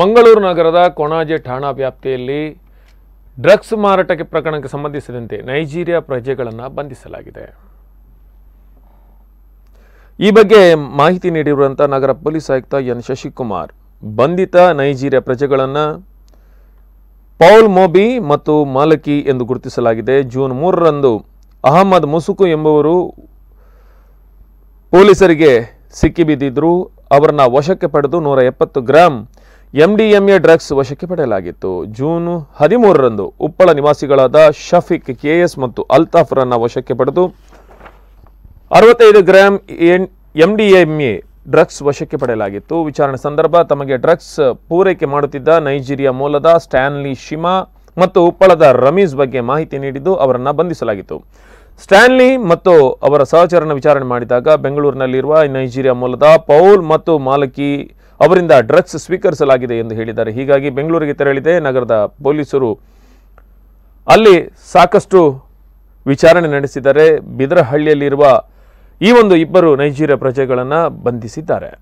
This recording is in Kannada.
ಮಂಗಳೂರು ನಗರದ ಕೊಣಾಜೆ ಠಾಣಾ ವ್ಯಾಪ್ತಿಯಲ್ಲಿ ಡ್ರಗ್ಸ್ ಮಾರಾಟಕ್ಕೆ ಪ್ರಕರಣಕ್ಕೆ ಸಂಬಂಧಿಸಿದಂತೆ ನೈಜೀರಿಯಾ ಪ್ರಜೆಗಳನ್ನು ಬಂಧಿಸಲಾಗಿದೆ ಈ ಬಗ್ಗೆ ಮಾಹಿತಿ ನೀಡಿರುವಂಥ ನಗರ ಪೊಲೀಸ್ ಆಯುಕ್ತ ಎನ್ ಶಶಿಕುಮಾರ್ ಬಂಧಿತ ನೈಜೀರಿಯಾ ಪ್ರಜೆಗಳನ್ನು ಪೌಲ್ ಮೋಬಿ ಮತ್ತು ಮಾಲಕಿ ಎಂದು ಗುರುತಿಸಲಾಗಿದೆ ಜೂನ್ ಮೂರರಂದು ಅಹಮದ್ ಮುಸುಕು ಎಂಬುವರು ಪೊಲೀಸರಿಗೆ ಸಿಕ್ಕಿಬಿದ್ದಿದ್ದರು ಅವರನ್ನು ವಶಕ್ಕೆ ಪಡೆದು ನೂರ ಎಪ್ಪತ್ತು ಗ್ರಾಂ ಎಂಡಿಎಂಎ ಡ್ರಗ್ಸ್ ವಶಕ್ಕೆ ಪಡೆಯಲಾಗಿತ್ತು ಜೂನ್ ಹದಿಮೂರರಂದು ಉಪ್ಪಳ ನಿವಾಸಿಗಳಾದ ಶಫಿಕ್ ಕೆಎಸ್ ಮತ್ತು ಅಲ್ತಾಫ್ರನ್ನ ವಶಕ್ಕೆ ಪಡೆದು ಅರವತ್ತೈದು ಗ್ರಾಂ ಎಂಡಿಎಂಎ ಡ್ರಗ್ಸ್ ವಶಕ್ಕೆ ಪಡೆಯಲಾಗಿತ್ತು ವಿಚಾರಣೆ ಸಂದರ್ಭ ತಮಗೆ ಡ್ರಗ್ಸ್ ಪೂರೈಕೆ ಮಾಡುತ್ತಿದ್ದ ನೈಜೀರಿಯಾ ಮೂಲದ ಸ್ಟ್ಯಾನ್ಲಿ ಶಿಮಾ ಮತ್ತು ಉಪ್ಪಳದ ರಮೀಸ್ ಬಗ್ಗೆ ಮಾಹಿತಿ ನೀಡಿದ್ದು ಅವರನ್ನು ಬಂಧಿಸಲಾಗಿತ್ತು ಸ್ಟ್ಯಾನ್ಲಿ ಮತ್ತು ಅವರ ಸಹಚರನ ವಿಚಾರಣೆ ಮಾಡಿದಾಗ ಬೆಂಗಳೂರಿನಲ್ಲಿರುವ ನೈಜೀರಿಯಾ ಮೂಲದ ಪೌಲ್ ಮತ್ತು ಮಾಲಕಿ ಅವರಿಂದ ಡ್ರಗ್ಸ್ ಸ್ವೀಕರಿಸಲಾಗಿದೆ ಎಂದು ಹೇಳಿದ್ದಾರೆ ಹೀಗಾಗಿ ಬೆಂಗಳೂರಿಗೆ ತೆರಳಿದೆ ನಗರದ ಪೊಲೀಸರು ಅಲ್ಲಿ ಸಾಕಷ್ಟು ವಿಚಾರಣೆ ನಡೆಸಿದರೆ ಬಿದರಹಳ್ಳಿಯಲ್ಲಿರುವ ಈ ಒಂದು ಇಬ್ಬರು ನೈಜೀರಿಯಾ ಪ್ರಜೆಗಳನ್ನು ಬಂಧಿಸಿದ್ದಾರೆ